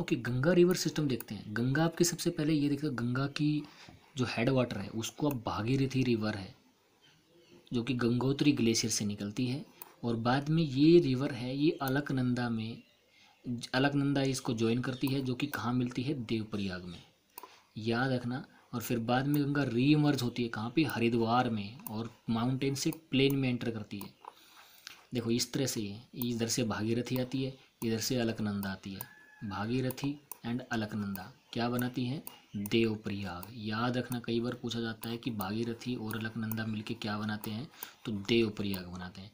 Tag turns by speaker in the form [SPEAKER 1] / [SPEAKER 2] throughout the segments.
[SPEAKER 1] okay Ganga river system देखते हैं गंगा आपके सबसे पहले ये देखते हैं गंगा की जो हेड वाटर है उसको अब भागीरथी रिवर है जो कि गंगोत्री ग्लेशियर से निकलती है और बाद में ये रिवर है ये अलकनंदा में अलकनंदा इसको ज्वाइन करती है जो कि कहाँ मिलती है देवप्रयाग में याद रखना और फिर बाद में गंगा रीइमर्ज होती है कहाँ पे हरिद्वार में और माउंटेन से प्लेन में एंटर करती है देखो इस तरह से ये इधर से भागीरथी आती है इधर से अलकनंदा आती है भागीरथी एंड अलकनंदा क्या बनाती हैं देवप्रयाग याद रखना कई बार पूछा जाता है कि भागीरथी और अलकनंदा मिलके क्या बनाते हैं तो देवप्रयाग बनाते हैं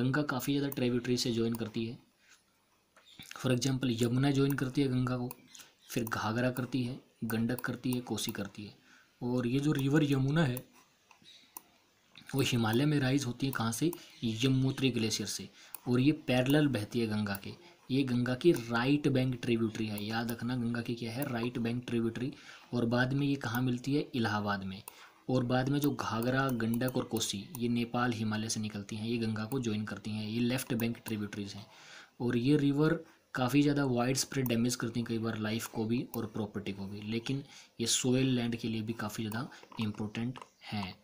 [SPEAKER 1] गंगा काफ़ी ज़्यादा ट्रेबिट्री से ज्वाइन करती है फॉर एग्जाम्पल यमुना ज्वाइन करती है गंगा को फिर घाघरा करती है गंडक करती है कोसी करती है और ये जो रिवर यमुना है वो हिमालय में राइज होती है कहाँ से यमुत्री ग्लेशियर से और ये पैरल बहती है गंगा के ये गंगा की राइट बैंक ट्रिब्यूटरी है याद रखना गंगा की क्या है राइट बैंक ट्रिब्यूटरी और बाद में ये कहाँ मिलती है इलाहाबाद में और बाद में जो घाघरा गंडक और कोसी ये नेपाल हिमालय से निकलती हैं ये गंगा को ज्वाइन करती हैं ये लेफ्ट बैंक ट्रिब्यूटरीज हैं और ये रिवर काफ़ी ज़्यादा वाइड स्प्रेड डैमेज करती हैं कई बार लाइफ को भी और प्रॉपर्टी को भी लेकिन ये सोयल लैंड के लिए भी काफ़ी ज़्यादा इम्पोर्टेंट हैं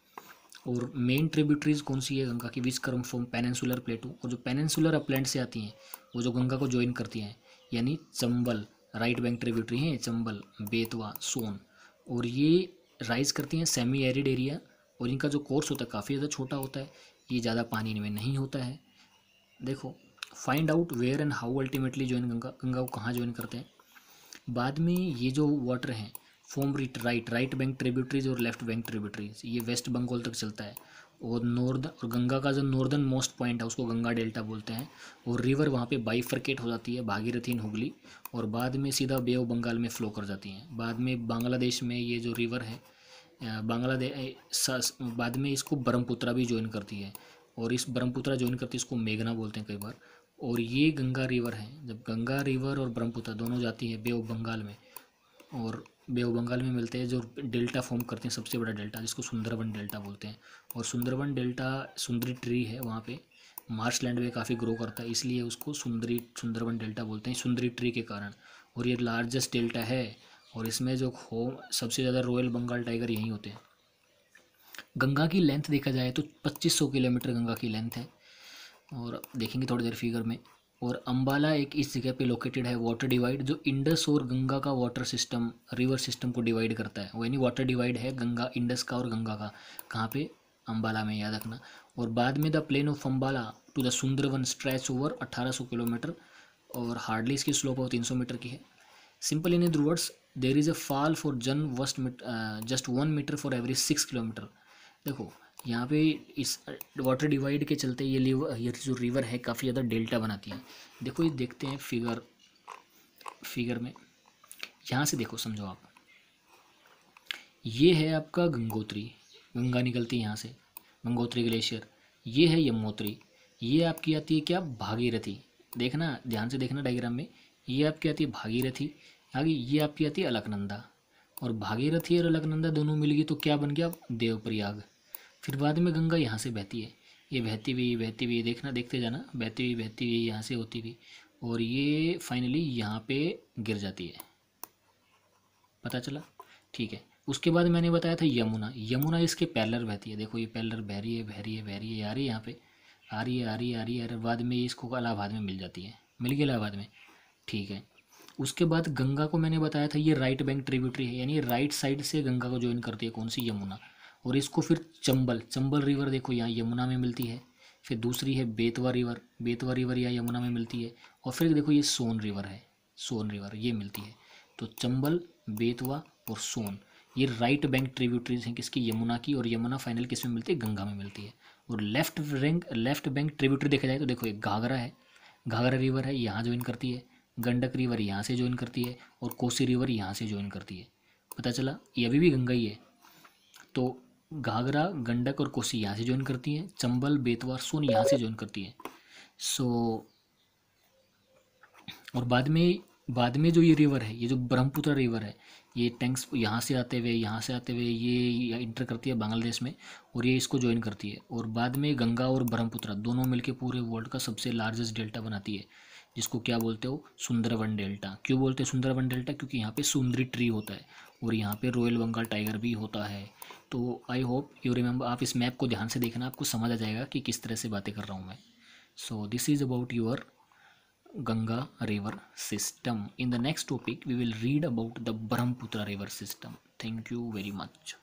[SPEAKER 1] और मेन ट्रिब्यूटरीज कौन सी है गंगा की विच कर्म पेनेंसुलर प्लेटू और जो पेनेंसुलर अपलैंड से आती हैं वो जो गंगा को ज्वाइन करती हैं यानी चंबल राइट बैंक ट्रिब्यूटरी हैं चंबल बेतवा सोन और ये राइज करती हैं सेमी एरिड एरिया और इनका जो कोर्स होता है काफ़ी ज़्यादा छोटा होता है ये ज़्यादा पानी इनमें नहीं होता है देखो find out where and how ultimately join Ganga Ganga को कहाँ ज्वाइन करते हैं बाद में ये जो वाटर हैं फॉर्म रिट राइट राइट बैंक ट्रिब्यूटरीज और लेफ्ट बैंक ट्रिब्यूटरीज ये वेस्ट बंगाल तक चलता है और नॉर्द और गंगा का जो नॉर्दर्न मोस्ट पॉइंट है उसको गंगा डेल्टा बोलते हैं और रिवर वहाँ पे बाइफर्केट हो जाती है भागीरथी हुगली और बाद में सीधा बे ऑफ बंगाल में फ़्लो कर जाती हैं बाद में बांग्लादेश में ये जो रिवर है बांग्लादेश बाद में इसको ब्रह्मपुत्रा भी ज्वाइन करती है और इस ब्रह्मपुत्रा ज्वाइन करती है इसको मेघना बोलते हैं कई बार और ये गंगा रिवर है जब गंगा रिवर और ब्रह्मपुत्रा दोनों जाती है बे ऑफ बंगाल में और बेव बंगाल में मिलते हैं जो डेल्टा फॉर्म करते हैं सबसे बड़ा डेल्टा जिसको सुंदरबन डेल्टा बोलते हैं और सुंदरबन डेल्टा सुंदरी ट्री है वहाँ पे मार्श लैंड में काफ़ी ग्रो करता है इसलिए उसको सुंदरी सुंदरबन डेल्टा बोलते हैं सुंदरी ट्री के कारण और ये लार्जेस्ट डेल्टा है और इसमें जो होम सबसे ज़्यादा रॉयल बंगाल टाइगर यहीं होते हैं गंगा की लेंथ देखा जाए तो पच्चीस किलोमीटर गंगा की लेंथ है और देखेंगे थोड़ी देर फिगर में और अम्बाला एक इस जगह पे लोकेटेड है वाटर डिवाइड जो इंडस और गंगा का वाटर सिस्टम रिवर सिस्टम को डिवाइड करता है वो यानी वाटर डिवाइड है गंगा इंडस का और गंगा का कहाँ पे अम्बाला में याद रखना और बाद में the plain of Ambala to the Sundarban stretch over 1800 kilometre और हार्डली इसकी स्लोप ऑफ तीन मीटर की है simple in other there is a fall for जन वस्ट just one metre for every six kilometre देखो यहाँ पे इस वाटर डिवाइड के चलते ये ये जो रिवर है काफ़ी ज़्यादा डेल्टा बनाती है देखो ये देखते हैं फिगर फिगर में यहाँ से देखो समझो आप ये है आपका गंगोत्री गंगा निकलती है यहाँ से गंगोत्री ग्लेशियर ये है यमोत्री ये आपकी आती है क्या भागीरथी देखना ध्यान से देखना डायग्राम में ये आपकी आती है भागीरथी आगे ये आपकी आती है अलकनंदा और भागीरथी और अलकनंदा दोनों मिल गई तो क्या बन गया देवप्रयाग फिर बाद में गंगा यहाँ से बहती है ये बहती हुई बहती हुई देखना देखते जाना बहती हुई बहती हुई यहाँ से होती हुई और ये फाइनली यहाँ पे गिर जाती है पता चला ठीक है उसके बाद मैंने बताया था यमुना यमुना इसके पैलर बहती है देखो ये पैलर बह रही है बह रही है बह रही है आ रही है यहाँ पे आ रही है आ रही है आ रही है बाद में ये इसको इलाहाबाद में मिल जाती है मिल गई इलाहाबाद में ठीक है उसके बाद गंगा को मैंने बताया था ये राइट बैंक ट्रिब्यूटरी है यानी राइट साइड से गंगा को ज्वाइन करती है कौन सी यमुना और इसको फिर चंबल चंबल रिवर देखो यहाँ यमुना में मिलती है फिर दूसरी है बेतवा रिवर बेतवा रिवर यहाँ यमुना में मिलती है और फिर देखो ये सोन रिवर है सोन रिवर ये मिलती है तो चंबल बेतवा और सोन ये राइट बैंक ट्रिब्यूटरीज हैं किसकी यमुना की और यमुना फाइनल किस में मिलती है गंगा में मिलती है और left rank left bank tributary देखा जाए तो देखो एक घाघरा है घाघरा रिवर है यहाँ ज्वाइन करती है गंडक रिवर यहाँ से ज्वाइन करती है और कोसी रिवर यहाँ से ज्वाइन करती है पता चला ये अभी भी गंगा ही है तो घाघरा गंडक और कोसी यहाँ से ज्वाइन करती हैं चंबल बेतवा सोन यहाँ से ज्वाइन करती हैं सो so, और बाद में बाद में जो ये रिवर है ये जो ब्रह्मपुत्र रिवर है ये टैंक्स यहाँ से आते हुए यहाँ से आते हुए ये इंटर करती है बांग्लादेश में और ये इसको ज्वाइन करती है और बाद में गंगा और ब्रह्मपुत्र दोनों मिलके पूरे वर्ल्ड का सबसे लार्जेस्ट डेल्टा बनाती है जिसको क्या बोलते हो सुंदरवन डेल्टा क्यों बोलते हैं सुंदरवन डेल्टा क्योंकि यहाँ पे सुंदरी ट्री होता है और यहाँ पे रॉयल बंगाल टाइगर भी होता है तो आई होप यू रिमेंबर आप इस मैप को ध्यान से देखना आपको समझ आ जाएगा कि किस तरह से बातें कर रहा हूँ मैं so this is about your Ganga river system in the next topic we will read about the Brahmaputra river system thank you very much